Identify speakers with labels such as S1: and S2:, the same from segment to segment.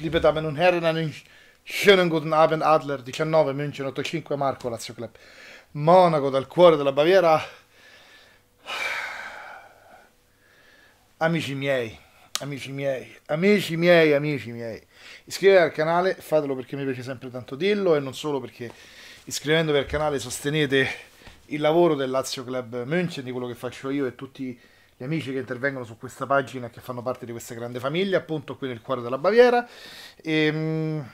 S1: liebe Damen und Herren, einen schönen guten Abend Adler 19 München 85 Marco Lazio Club Monaco dal cuore della Baviera. Amici miei, amici miei, amici miei, amici miei, iscrivetevi al canale, fatelo perché mi piace sempre tanto dirlo e non solo perché iscrivendovi al canale sostenete il lavoro del Lazio Club München, di quello che faccio io e tutti i gli amici che intervengono su questa pagina che fanno parte di questa grande famiglia, appunto qui nel cuore della Baviera. E, ehm,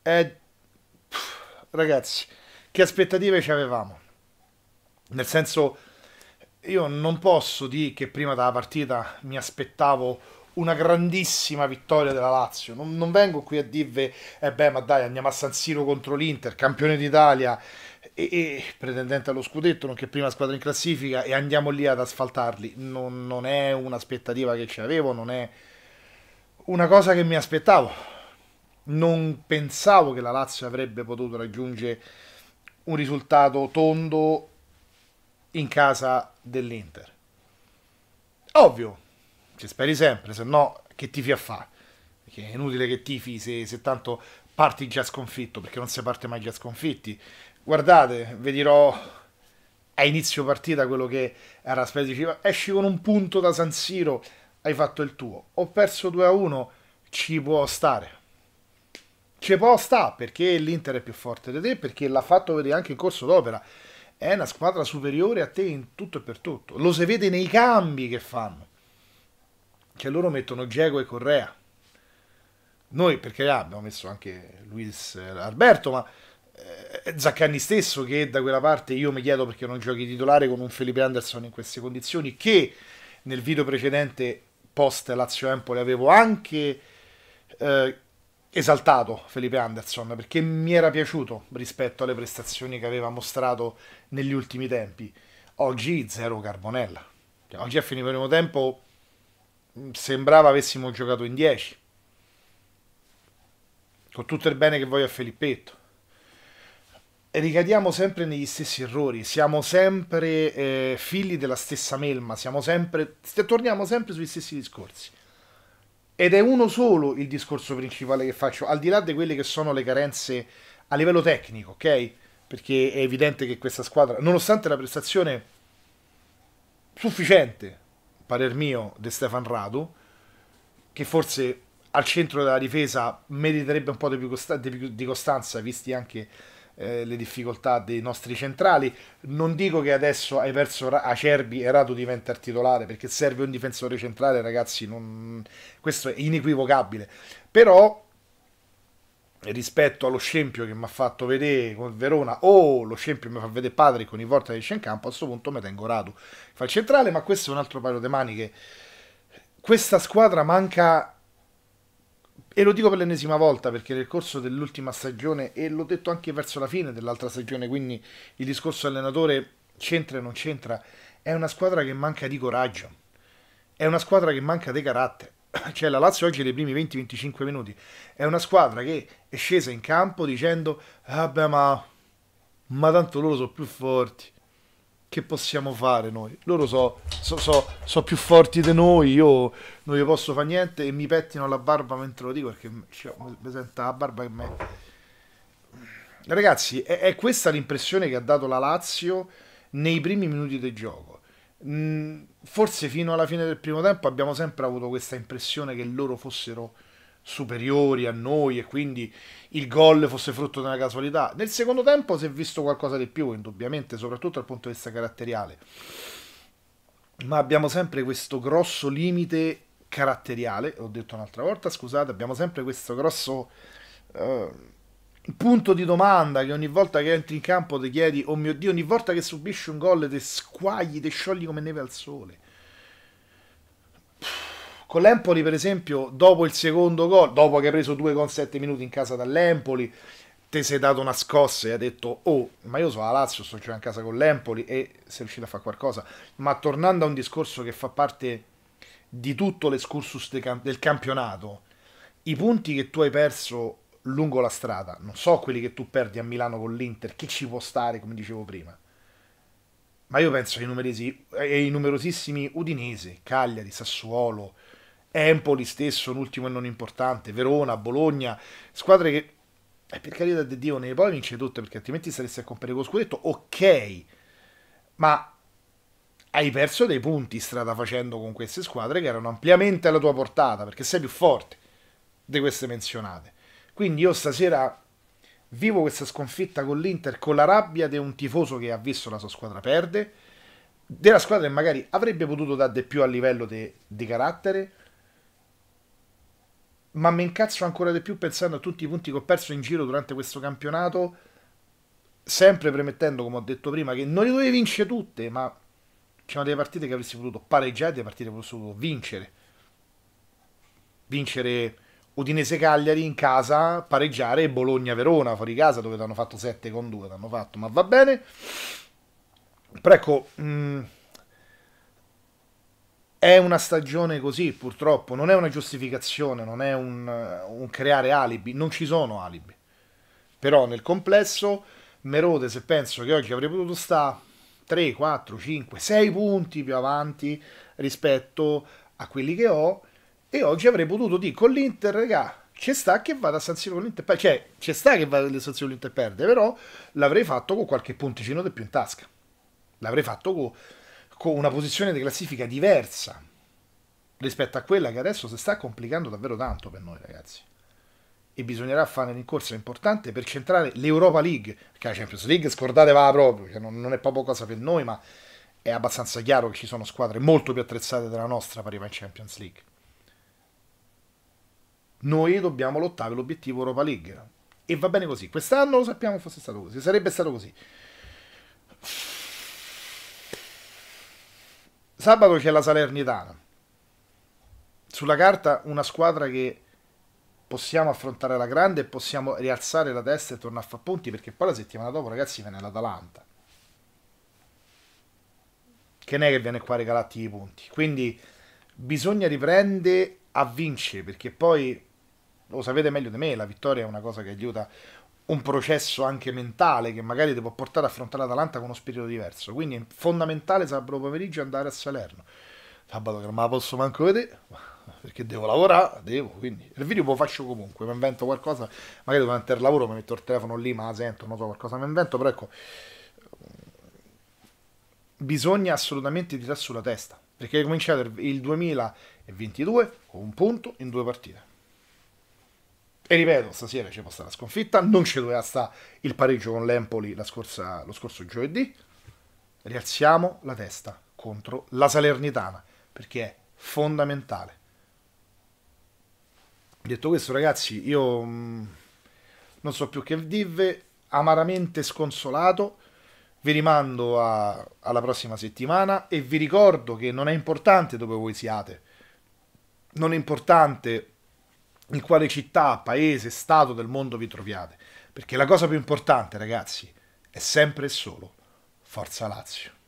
S1: eh, ragazzi, che aspettative ci avevamo? Nel senso, io non posso dire che prima della partita mi aspettavo una grandissima vittoria della Lazio. Non, non vengo qui a dirvi, eh beh, ma dai, andiamo a San Siro contro l'Inter, campione d'Italia, e, e, pretendente allo scudetto, nonché prima squadra in classifica, e andiamo lì ad asfaltarli. Non, non è un'aspettativa che ci avevo, non è una cosa che mi aspettavo. Non pensavo che la Lazio avrebbe potuto raggiungere un risultato tondo in casa dell'Inter. Ovvio, ci speri sempre, se no che tifi a fare? Perché è inutile che tifi se, se tanto parti già sconfitto, perché non si parte mai già sconfitti guardate, vi dirò a inizio partita quello che era Spezia diceva, esci con un punto da San Siro, hai fatto il tuo. Ho perso 2 a 1, ci può stare. Ci può stare perché l'Inter è più forte di te, perché l'ha fatto vedere anche in corso d'opera. È una squadra superiore a te in tutto e per tutto. Lo si vede nei cambi che fanno. Che loro mettono Diego e Correa. Noi, perché abbiamo messo anche Luis Alberto, ma eh, Zaccani stesso che da quella parte io mi chiedo perché non giochi titolare con un Felipe Anderson in queste condizioni che nel video precedente post Lazio Empoli avevo anche eh, esaltato Felipe Anderson perché mi era piaciuto rispetto alle prestazioni che aveva mostrato negli ultimi tempi oggi zero Carbonella cioè, oggi a fine primo tempo mm, sembrava avessimo giocato in 10 con tutto il bene che voglio a Filippetto ricadiamo sempre negli stessi errori, siamo sempre eh, figli della stessa melma, siamo sempre, torniamo sempre sugli stessi discorsi. Ed è uno solo il discorso principale che faccio, al di là di quelle che sono le carenze a livello tecnico, ok? Perché è evidente che questa squadra, nonostante la prestazione sufficiente, parer mio, di Stefan Radu, che forse al centro della difesa meriterebbe un po' di, più costa di costanza, visti anche eh, le difficoltà dei nostri centrali. Non dico che adesso hai perso Acerbi e Rato diventa il titolare perché serve un difensore centrale, ragazzi, non... questo è inequivocabile. Però rispetto allo scempio che mi ha fatto vedere con Verona o lo scempio che mi fa vedere Padre con i Vorta che c'è in campo, a questo punto mi tengo Rato. Fa il centrale, ma questo è un altro paio di maniche. Questa squadra manca e lo dico per l'ennesima volta perché nel corso dell'ultima stagione e l'ho detto anche verso la fine dell'altra stagione quindi il discorso allenatore c'entra e non c'entra è una squadra che manca di coraggio è una squadra che manca di carattere cioè la Lazio oggi nei primi 20-25 minuti è una squadra che è scesa in campo dicendo vabbè ma ma tanto loro sono più forti che possiamo fare noi? Loro sono so, so, so più forti di noi, io non gli posso fare niente e mi pettino la barba mentre lo dico perché cioè, mi senta la barba che me... Ragazzi, è, è questa l'impressione che ha dato la Lazio nei primi minuti del gioco. Mm, forse fino alla fine del primo tempo abbiamo sempre avuto questa impressione che loro fossero superiori a noi e quindi il gol fosse frutto di una casualità. Nel secondo tempo si è visto qualcosa di più, indubbiamente, soprattutto dal punto di vista caratteriale. Ma abbiamo sempre questo grosso limite caratteriale, l'ho detto un'altra volta, scusate, abbiamo sempre questo grosso eh, punto di domanda che ogni volta che entri in campo ti chiedi, oh mio Dio, ogni volta che subisci un gol ti squagli, ti sciogli come neve al sole con l'Empoli, per esempio, dopo il secondo gol, dopo che hai preso due con sette minuti in casa dall'Empoli, te sei dato una scossa e hai detto oh ma io sono a Lazio sto già in casa con l'Empoli e sei riuscito a fare qualcosa ma tornando a un discorso che fa parte di tutto l'escursus del campionato i punti che tu hai perso lungo la strada non so quelli che tu perdi a Milano con l'Inter che ci può stare come dicevo prima ma io penso ai, numeresi, ai numerosissimi Udinese, Cagliari, Sassuolo Empoli stesso, un ultimo e non importante, Verona, Bologna, squadre che eh, per carità di Dio ne poi vince tutte perché altrimenti saresti a comprare con scudetto, ok, ma hai perso dei punti strada facendo con queste squadre che erano ampiamente alla tua portata perché sei più forte di queste menzionate. Quindi io stasera vivo questa sconfitta con l'Inter con la rabbia di un tifoso che ha visto la sua squadra perdere, della squadra che magari avrebbe potuto dare di più a livello di carattere ma mi incazzo ancora di più pensando a tutti i punti che ho perso in giro durante questo campionato, sempre premettendo, come ho detto prima, che non le dovevi vincere tutte, ma c'erano delle partite che avresti potuto pareggiare, delle partite che avresti potuto vincere. Vincere Udinese-Cagliari in casa, pareggiare Bologna-Verona fuori casa, dove ti fatto 7 con 2, ti fatto, ma va bene. Però ecco... Mh, mm, è una stagione così, purtroppo, non è una giustificazione, non è un, un, creare alibi, non ci sono alibi. Però nel complesso, Merode, se penso che oggi avrei potuto stare 3, 4, 5, 6 punti più avanti rispetto a quelli che ho, e oggi avrei potuto dire con l'Inter, regà, c'è sta che vada a San Siro con l'Inter, cioè c'è sta che vada a San Siro con l'Inter perde, però l'avrei fatto con qualche punticino di più in tasca. L'avrei fatto con con una posizione di classifica diversa rispetto a quella che adesso si sta complicando davvero tanto per noi ragazzi e bisognerà fare un'incorsa importante per centrare l'Europa League perché la Champions League scordate va proprio cioè non, non è proprio cosa per noi ma è abbastanza chiaro che ci sono squadre molto più attrezzate della nostra per in Champions League noi dobbiamo lottare per l'obiettivo Europa League e va bene così quest'anno lo sappiamo fosse stato così sarebbe stato così Sabato c'è la Salernitana. Sulla carta una squadra che possiamo affrontare alla grande e possiamo rialzare la testa e tornare a fare punti perché poi la settimana dopo ragazzi viene l'Atalanta. Che ne è che viene qua a regalarti i punti. Quindi bisogna riprendere a vincere perché poi lo sapete meglio di me, la vittoria è una cosa che aiuta un processo anche mentale che magari ti può portare a affrontare l'Atalanta con uno spirito diverso. Quindi è fondamentale sabato pomeriggio andare a Salerno. Sabato che non me la posso manco vedere, perché devo lavorare, devo, quindi il video lo faccio comunque, mi invento qualcosa, magari durante il lavoro mi metto il telefono lì, ma la sento, non so qualcosa, mi invento, però ecco, bisogna assolutamente tirare sulla testa, perché cominciate il 2022 con un punto in due partite. E ripeto, stasera ci può stare la sconfitta, non ci doveva stare il pareggio con l'Empoli scorsa, lo scorso giovedì. Rialziamo la testa contro la Salernitana, perché è fondamentale. Detto questo, ragazzi, io mm, non so più che dirvi, amaramente sconsolato. Vi rimando a, alla prossima settimana e vi ricordo che non è importante dove voi siate, non è importante in quale città, paese, stato del mondo vi troviate. Perché la cosa più importante, ragazzi, è sempre e solo Forza Lazio.